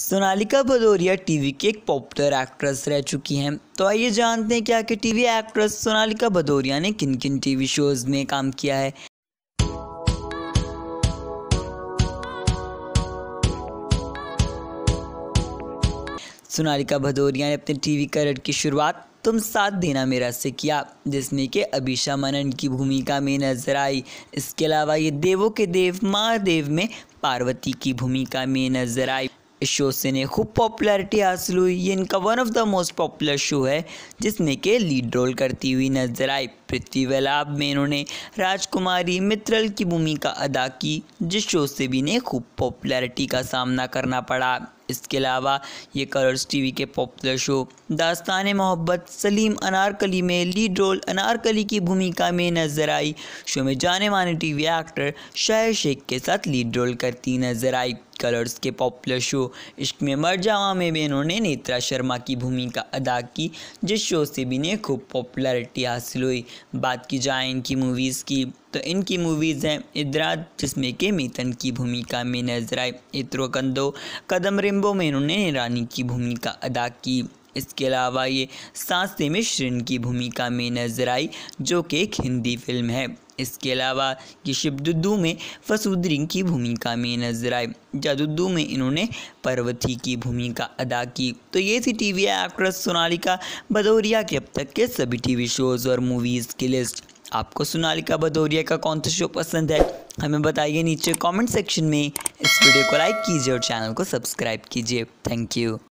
Sonalika Bhadauria TV की एक popular actress रह चुकी हैं तो आइए जानते हैं क्या कि टीवी एक्ट्रेस सोनालिका भदौरिया ने किन किन टीवी शोज में काम किया है सोनालिका भदौरिया ने अपने टीवी करियर की शुरुआत तुम साथ देना मेरा से किया जिसमें के अभिषा मनन की भूमिका में नजर आई इसके अलावा ये देवों के देव महादेव में पार्वती की भूमिका में नजर आई शो से ने खूब पॉपुलैरिटी हासिल हुई ये इनका one of the most popular show है जिसमें के लीड रोल करती हुई नजर आई पृथ्वी वैलाब में इन्होंने राजकुमारी मित्रल की भूमिका अदा की जिस शो से भी इन्हें खूब पॉपुलैरिटी का सामना करना पड़ा इसके अलावा ये कलर्स टीवी के पॉपुलर शो दास्तान मोहब्बत सलीम अनारकली में लीड रोल अनारकली की भूमिका में नजर आई शो में जाने माने टीवी एक्टर शाह शेख के साथ लीड रोल करती नजर आई कलर्स के पॉपुलर शो इश्क में मर जावा में भी इन्होंने नेत्रा शर्मा की भूमिका अदा की जिस शो से भी इन्हें खूब पॉपुलरिटी हासिल हुई बात की जाए इनकी मूवीज़ की तो इनकी मूवीज़ हैं इदरात जिसमें के मेतन की भूमिका में नजर आए इत्रो कंदो कदम रिम्बो में इन्होंने रानी की भूमिका अदा की इसके अलावा ये सांसे में श्रिन की भूमिका में नजर आई जो कि एक हिंदी फिल्म है इसके अलावा ये शिवदुद्दू में फसूदरी की भूमिका में नजर आए जादुद्दू में इन्होंने पर्वती की भूमिका अदा की तो ये थी टीवी एक्ट्रेस सोनालिका भदौरिया के अब तक के सभी टीवी शोज़ और मूवीज़ की लिस्ट आपको सोनालिका भदौरिया का कौन सा शो पसंद है हमें बताइए नीचे कमेंट सेक्शन में इस वीडियो को लाइक कीजिए और चैनल को सब्सक्राइब कीजिए थैंक यू